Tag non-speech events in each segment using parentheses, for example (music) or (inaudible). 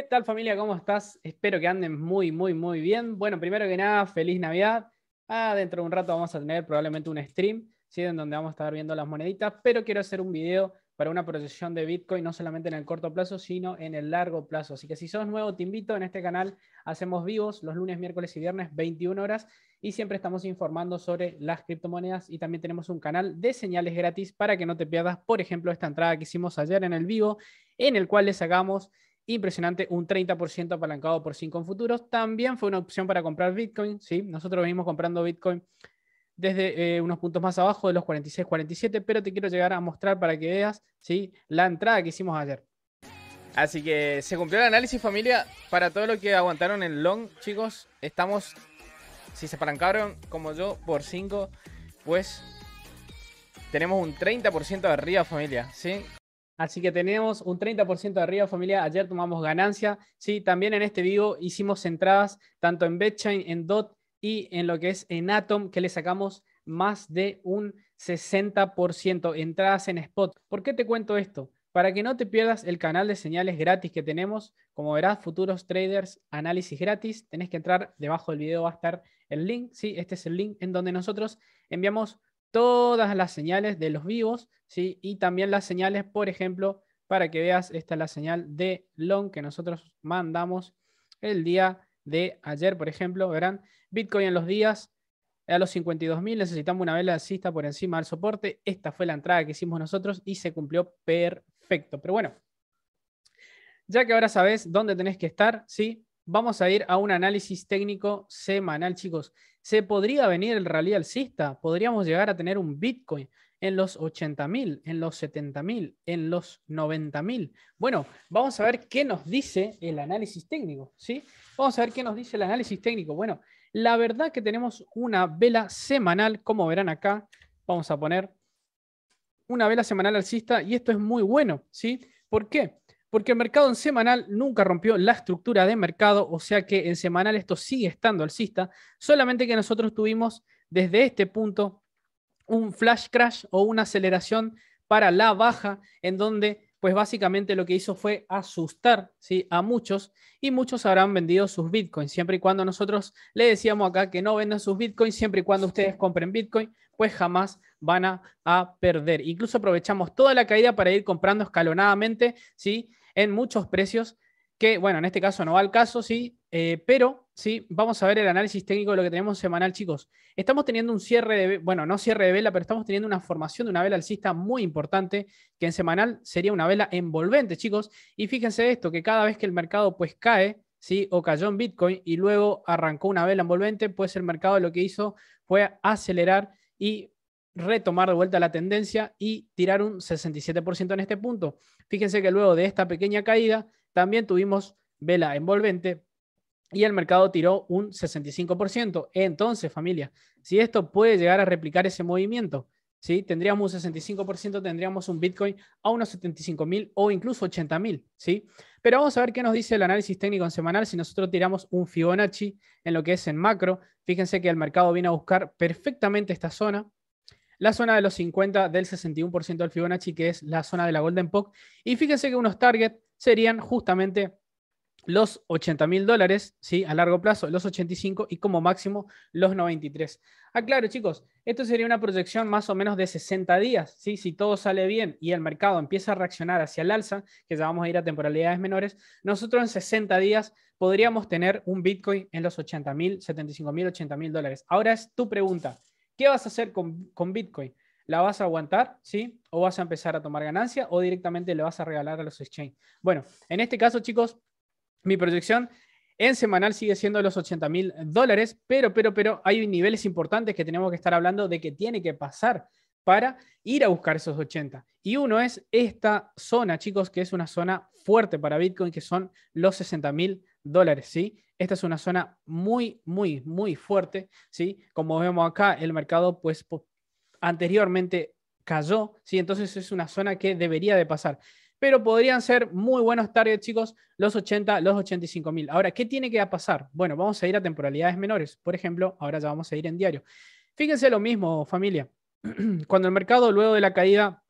¿Qué tal familia? ¿Cómo estás? Espero que anden muy, muy, muy bien. Bueno, primero que nada, feliz Navidad. Ah, dentro de un rato vamos a tener probablemente un stream, ¿sí? En donde vamos a estar viendo las moneditas, pero quiero hacer un video para una proyección de Bitcoin, no solamente en el corto plazo, sino en el largo plazo. Así que si sos nuevo, te invito, en este canal hacemos vivos los lunes, miércoles y viernes, 21 horas, y siempre estamos informando sobre las criptomonedas y también tenemos un canal de señales gratis para que no te pierdas, por ejemplo, esta entrada que hicimos ayer en el vivo, en el cual les sacamos impresionante, un 30% apalancado por 5 en futuros. También fue una opción para comprar Bitcoin, ¿sí? Nosotros venimos comprando Bitcoin desde eh, unos puntos más abajo de los 46, 47, pero te quiero llegar a mostrar para que veas, ¿sí? La entrada que hicimos ayer. Así que se cumplió el análisis familia. Para todo lo que aguantaron en long, chicos, estamos, si se apalancaron como yo por 5, pues tenemos un 30% arriba familia, ¿sí? Así que tenemos un 30% de arriba, familia. Ayer tomamos ganancia. Sí, también en este vivo hicimos entradas tanto en BetChain, en DOT y en lo que es en Atom, que le sacamos más de un 60%. Entradas en spot. ¿Por qué te cuento esto? Para que no te pierdas el canal de señales gratis que tenemos, como verás, futuros traders, análisis gratis, tenés que entrar debajo del video, va a estar el link, sí, este es el link en donde nosotros enviamos todas las señales de los vivos, ¿sí? Y también las señales, por ejemplo, para que veas, esta es la señal de long que nosotros mandamos el día de ayer, por ejemplo, verán, Bitcoin en los días a los 52.000 necesitamos una vela alcista por encima del soporte. Esta fue la entrada que hicimos nosotros y se cumplió perfecto. Pero bueno, ya que ahora sabes dónde tenés que estar, ¿sí? vamos a ir a un análisis técnico semanal, chicos se podría venir el rally alcista, podríamos llegar a tener un Bitcoin en los 80.000, en los 70.000, en los 90.000. Bueno, vamos a ver qué nos dice el análisis técnico, ¿sí? Vamos a ver qué nos dice el análisis técnico. Bueno, la verdad que tenemos una vela semanal, como verán acá, vamos a poner una vela semanal alcista y esto es muy bueno, ¿sí? ¿Por qué? porque el mercado en semanal nunca rompió la estructura de mercado, o sea que en semanal esto sigue estando alcista, solamente que nosotros tuvimos desde este punto un flash crash o una aceleración para la baja en donde pues básicamente lo que hizo fue asustar a muchos y muchos habrán vendido sus bitcoins. Siempre y cuando nosotros le decíamos acá que no vendan sus bitcoins, siempre y cuando ustedes compren bitcoin, pues jamás van a, perder. Incluso aprovechamos toda la caída para ir comprando escalonadamente ¿sí? en muchos precios que, bueno, en este caso no va al caso, ¿sí? Eh, pero ¿sí? Vamos a ver el análisis técnico de lo que tenemos semanal, chicos. Estamos teniendo un cierre de, bueno, no cierre de vela, pero estamos teniendo una formación de una vela alcista muy importante, que en semanal sería una vela envolvente, chicos. Y fíjense esto, que cada vez que el mercado pues cae, ¿sí? O cayó en Bitcoin y luego arrancó una vela envolvente, pues el mercado lo que hizo fue acelerar y retomar de vuelta la tendencia y tirar un 67% en este punto. Fíjense que luego de esta pequeña caída también tuvimos vela envolvente, y el mercado tiró un 65%. Entonces, familia, si esto puede llegar a replicar ese movimiento, ¿sí? tendríamos un 65%, tendríamos un Bitcoin a unos 75 mil o incluso 80 mil. ¿sí? Pero vamos a ver qué nos dice el análisis técnico en semanal si nosotros tiramos un Fibonacci en lo que es en macro. Fíjense que el mercado viene a buscar perfectamente esta zona. La zona de los 50 del 61% del Fibonacci, que es la zona de la Golden POC. Y fíjense que unos targets serían justamente los 80 mil dólares, ¿sí? A largo plazo, los 85 y como máximo los 93. Ah, claro, chicos, esto sería una proyección más o menos de 60 días, ¿sí? Si todo sale bien y el mercado empieza a reaccionar hacia el alza, que ya vamos a ir a temporalidades menores, nosotros en 60 días podríamos tener un Bitcoin en los 80 mil, 75 mil, 80 mil dólares. Ahora es tu pregunta, ¿qué vas a hacer con, Bitcoin? ¿La vas a aguantar? ¿Sí? ¿O vas a empezar a tomar ganancia? ¿O directamente le vas a regalar a los exchange? Bueno, en este caso, chicos, mi proyección en semanal sigue siendo los 80 mil dólares, pero, pero, pero hay niveles importantes que tenemos que estar hablando de que tiene que pasar para ir a buscar esos 80. Y uno es esta zona, chicos, que es una zona fuerte para Bitcoin, que son los 60 mil dólares, ¿sí? Esta es una zona muy, muy, muy fuerte, ¿sí? Como vemos acá, el mercado, pues, anteriormente cayó, ¿sí? Entonces es una zona que debería de pasar pero podrían ser muy buenos targets, chicos, los 80, los 85 mil. Ahora, ¿qué tiene que pasar? Bueno, vamos a ir a temporalidades menores. Por ejemplo, ahora ya vamos a ir en diario. Fíjense lo mismo, familia. (clears throat) Cuando el mercado, luego de la caída,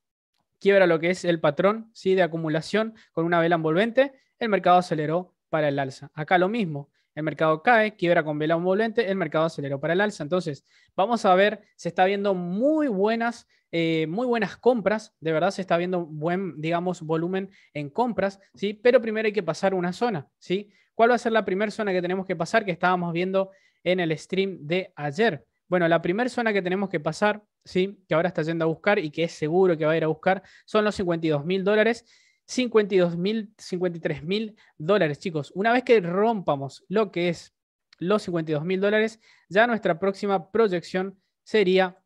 quiebra lo que es el patrón ¿sí? de acumulación con una vela envolvente, el mercado aceleró para el alza. Acá lo mismo el mercado cae, quiebra con vela envolvente, el mercado aceleró para el alza. Entonces, vamos a ver, se está viendo muy buenas, eh, muy buenas compras, de verdad se está viendo buen, digamos, volumen en compras, ¿sí? Pero primero hay que pasar una zona, ¿sí? ¿Cuál va a ser la primera zona que tenemos que pasar que estábamos viendo en el stream de ayer? Bueno, la primera zona que tenemos que pasar, ¿sí? Que ahora está yendo a buscar y que es seguro que va a ir a buscar, son los 52 mil dólares. 52 mil, 53 mil dólares, chicos. Una vez que rompamos lo que es los 52 mil dólares, ya nuestra próxima proyección sería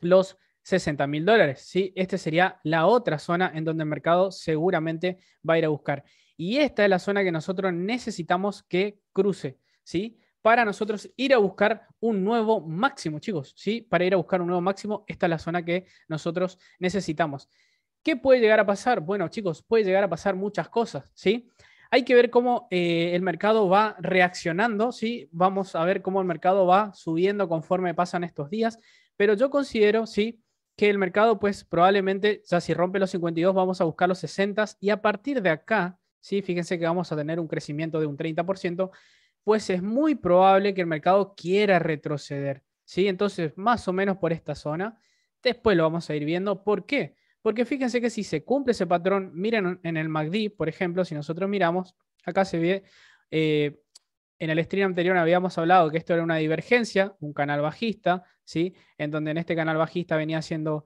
los 60 mil dólares. ¿sí? Esta sería la otra zona en donde el mercado seguramente va a ir a buscar. Y esta es la zona que nosotros necesitamos que cruce, ¿sí? Para nosotros ir a buscar un nuevo máximo, chicos, ¿sí? Para ir a buscar un nuevo máximo, esta es la zona que nosotros necesitamos. ¿Qué puede llegar a pasar? Bueno, chicos, puede llegar a pasar muchas cosas, ¿sí? Hay que ver cómo eh, el mercado va reaccionando, ¿sí? Vamos a ver cómo el mercado va subiendo conforme pasan estos días, pero yo considero, ¿sí? Que el mercado, pues probablemente, ya si rompe los 52, vamos a buscar los 60 y a partir de acá, ¿sí? Fíjense que vamos a tener un crecimiento de un 30%, pues es muy probable que el mercado quiera retroceder, ¿sí? Entonces, más o menos por esta zona. Después lo vamos a ir viendo. ¿Por qué? Porque fíjense que si se cumple ese patrón, miren en el MACD, por ejemplo, si nosotros miramos, acá se ve, eh, en el stream anterior habíamos hablado que esto era una divergencia, un canal bajista, ¿sí? En donde en este canal bajista venía siendo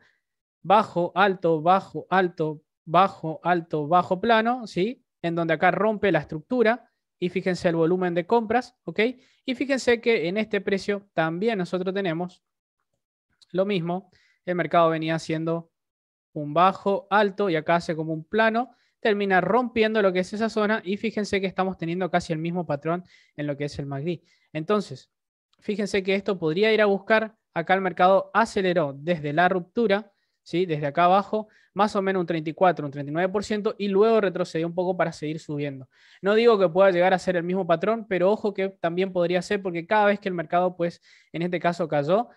bajo, alto, bajo, alto, bajo, alto, bajo plano, ¿sí? En donde acá rompe la estructura y fíjense el volumen de compras, ¿ok? Y fíjense que en este precio también nosotros tenemos lo mismo, el mercado venía siendo un bajo, alto y acá hace como un plano, termina rompiendo lo que es esa zona y fíjense que estamos teniendo casi el mismo patrón en lo que es el MACD. Entonces, fíjense que esto podría ir a buscar, acá el mercado aceleró desde la ruptura, ¿sí? desde acá abajo, más o menos un 34, un 39% y luego retrocedió un poco para seguir subiendo. No digo que pueda llegar a ser el mismo patrón, pero ojo que también podría ser porque cada vez que el mercado, pues en este caso cayó,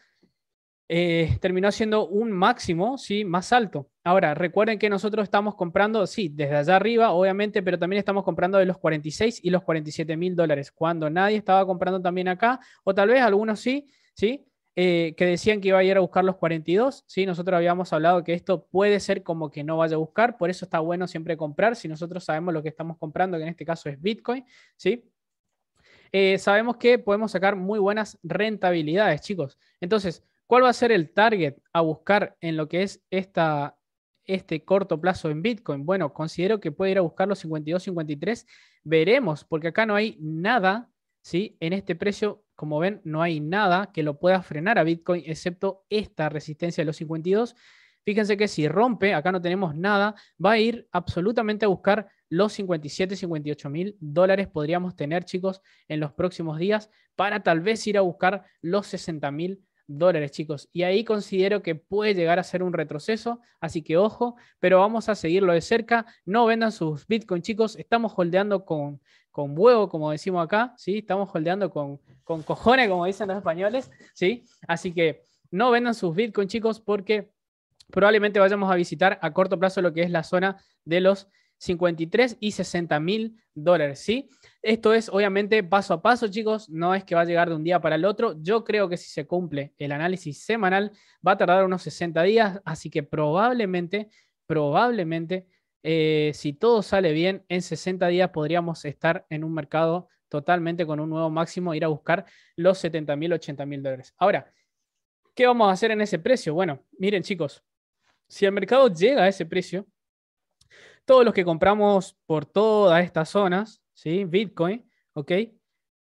eh, terminó siendo un máximo ¿sí? más alto. Ahora, recuerden que nosotros estamos comprando, sí, desde allá arriba, obviamente, pero también estamos comprando de los 46 y los 47 mil dólares, cuando nadie estaba comprando también acá, o tal vez algunos sí, ¿sí? Eh, que decían que iba a ir a buscar los 42, ¿sí? Nosotros habíamos hablado que esto puede ser como que no vaya a buscar, por eso está bueno siempre comprar, si nosotros sabemos lo que estamos comprando, que en este caso es Bitcoin, ¿sí? Eh, sabemos que podemos sacar muy buenas rentabilidades, chicos. Entonces, ¿Cuál va a ser el target a buscar en lo que es esta, este corto plazo en Bitcoin? Bueno, considero que puede ir a buscar los 52, 53. Veremos, porque acá no hay nada, ¿sí? En este precio, como ven, no hay nada que lo pueda frenar a Bitcoin, excepto esta resistencia de los 52. Fíjense que si rompe, acá no tenemos nada, va a ir absolutamente a buscar los 57, 58 mil dólares podríamos tener, chicos, en los próximos días para tal vez ir a buscar los 60 mil dólares dólares, chicos. Y ahí considero que puede llegar a ser un retroceso, así que ojo, pero vamos a seguirlo de cerca. No vendan sus Bitcoin, chicos. Estamos holdeando con, con huevo, como decimos acá, ¿sí? Estamos holdeando con, con cojones, como dicen los españoles, ¿sí? Así que no vendan sus Bitcoin, chicos, porque probablemente vayamos a visitar a corto plazo lo que es la zona de los 53 y 60 mil dólares, ¿sí? Esto es obviamente paso a paso, chicos, no es que va a llegar de un día para el otro. Yo creo que si se cumple el análisis semanal, va a tardar unos 60 días, así que probablemente, probablemente, eh, si todo sale bien, en 60 días podríamos estar en un mercado totalmente con un nuevo máximo, ir a buscar los 70 mil, 80 mil dólares. Ahora, ¿qué vamos a hacer en ese precio? Bueno, miren chicos, si el mercado llega a ese precio, todos los que compramos por todas estas zonas, ¿sí? Bitcoin, ¿ok?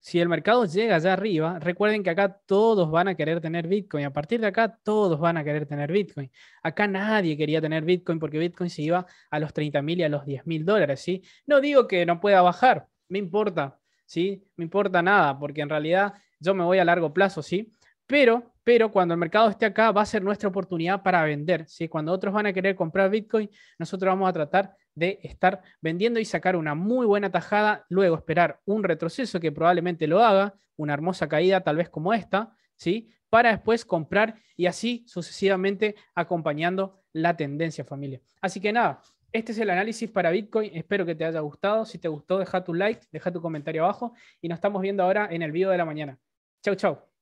Si el mercado llega allá arriba, recuerden que acá todos van a querer tener Bitcoin. A partir de acá, todos van a querer tener Bitcoin. Acá nadie quería tener Bitcoin porque Bitcoin se iba a los 30.000 mil y a los 10.000 mil dólares, ¿sí? No digo que no pueda bajar, me importa, ¿sí? Me importa nada, porque en realidad yo me voy a largo plazo, ¿sí? Pero pero cuando el mercado esté acá va a ser nuestra oportunidad para vender. Cuando otros van a querer comprar Bitcoin, nosotros vamos a tratar de estar vendiendo y sacar una muy buena tajada, luego esperar un retroceso que probablemente lo haga, una hermosa caída tal vez como esta, ¿sí? para después comprar y así sucesivamente acompañando la tendencia familia. Así que nada, este es el análisis para Bitcoin. Espero que te haya gustado. Si te gustó, deja tu like, deja tu comentario abajo y nos estamos viendo ahora en el video de la mañana. Chau, chau.